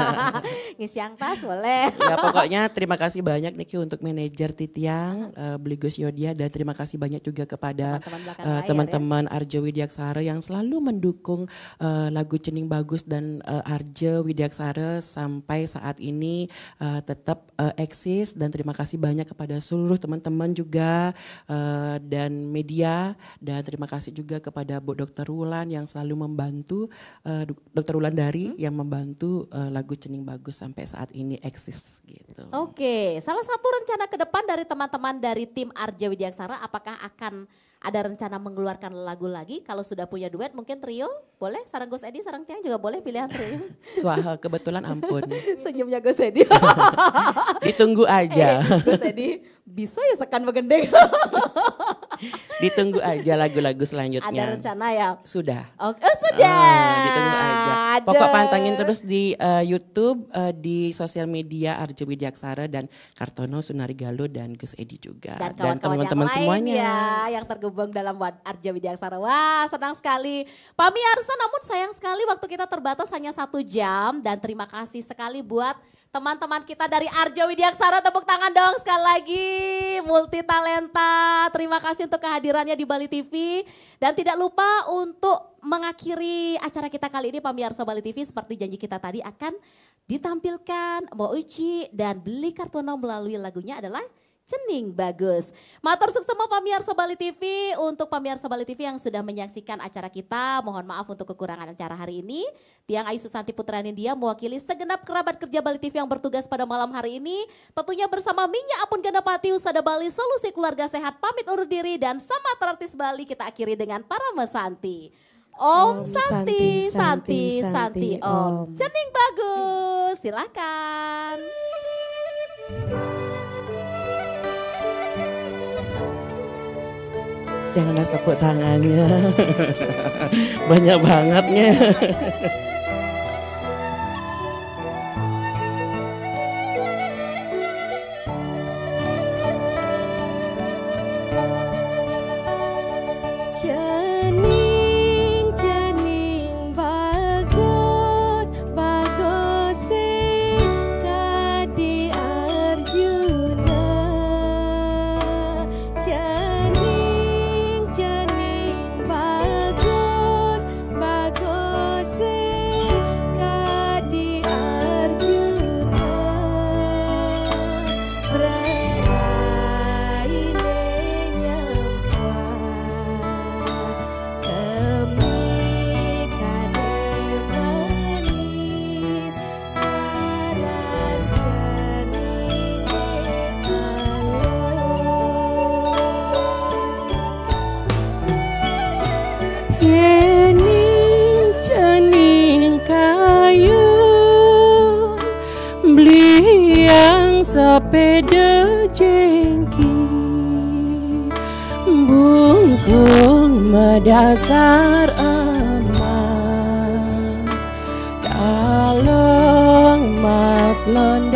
Speaker 3: Ngisi yang pas boleh. ya pokoknya
Speaker 4: terima kasih banyak Niki untuk manajer Titiang, uh, Beli Gus Yodia dan terima kasih banyak juga kepada teman-teman uh, eh, Widya Arjo Widyaksara yang selalu mendukung uh, lagu Cening Bagus dan uh, Arjo Widyaksara sampai saat ini uh, tetap uh, eksis dan terima kasih banyak kepada seluruh teman-teman juga juga uh, dan media dan terima kasih juga kepada Bu Dr. Wulan yang selalu membantu uh, eh, Dr. Wulan dari hmm? yang membantu uh, lagu Cening Bagus sampai saat ini eksis gitu.
Speaker 3: Oke, okay. salah satu rencana ke depan dari teman-teman dari tim Arja Widyaksara apakah akan ada rencana mengeluarkan lagu lagi kalau sudah punya duet mungkin trio boleh sarang Gus Edi sarang Tiang juga boleh pilihan trio suah
Speaker 4: kebetulan ampun
Speaker 3: senyumnya Gus Edi
Speaker 4: ditunggu aja eh, Gus
Speaker 3: Edi bisa ya sekan begendeng.
Speaker 4: ditunggu aja lagu-lagu selanjutnya. Ada rencana ya? Sudah.
Speaker 3: Oke, oh, sudah. Uh, ditunggu aja. Pokok pantengin
Speaker 4: terus di uh, YouTube, uh, di sosial media Arjo Widyaksara dan Kartono Sunarigalo dan Gus Edi juga. Dan, teman-teman semuanya.
Speaker 3: Ya, yang tergabung dalam Arjo Widyaksara. Wah, senang sekali. Pemirsa, namun sayang sekali waktu kita terbatas hanya satu jam dan terima kasih sekali buat teman-teman kita dari Arjo Widiaksara tepuk tangan dong sekali lagi multi talenta terima kasih untuk kehadirannya di Bali TV dan tidak lupa untuk mengakhiri acara kita kali ini pemirsa Bali TV seperti janji kita tadi akan ditampilkan mau Uci dan beli kartu melalui lagunya adalah Cening bagus. Matur semua pemirsa sobali TV. Untuk pemirsa sobali TV yang sudah menyaksikan acara kita, mohon maaf untuk kekurangan acara hari ini. Tiang Ayu Susanti Putra Nindia mewakili segenap kerabat kerja Bali TV yang bertugas pada malam hari ini. Tentunya bersama Minyak Apun Gandapati Usada Bali Solusi Keluarga Sehat pamit undur diri dan sama terartis Bali kita akhiri dengan para mesanti. Om, Santi, Santi, Santi, Santi, Santi Om. Cening bagus, silakan.
Speaker 4: Jangan ada tepuk tangannya. Banyak bangetnya.
Speaker 5: pede jengki Bungkung madasar emas Kalong mas london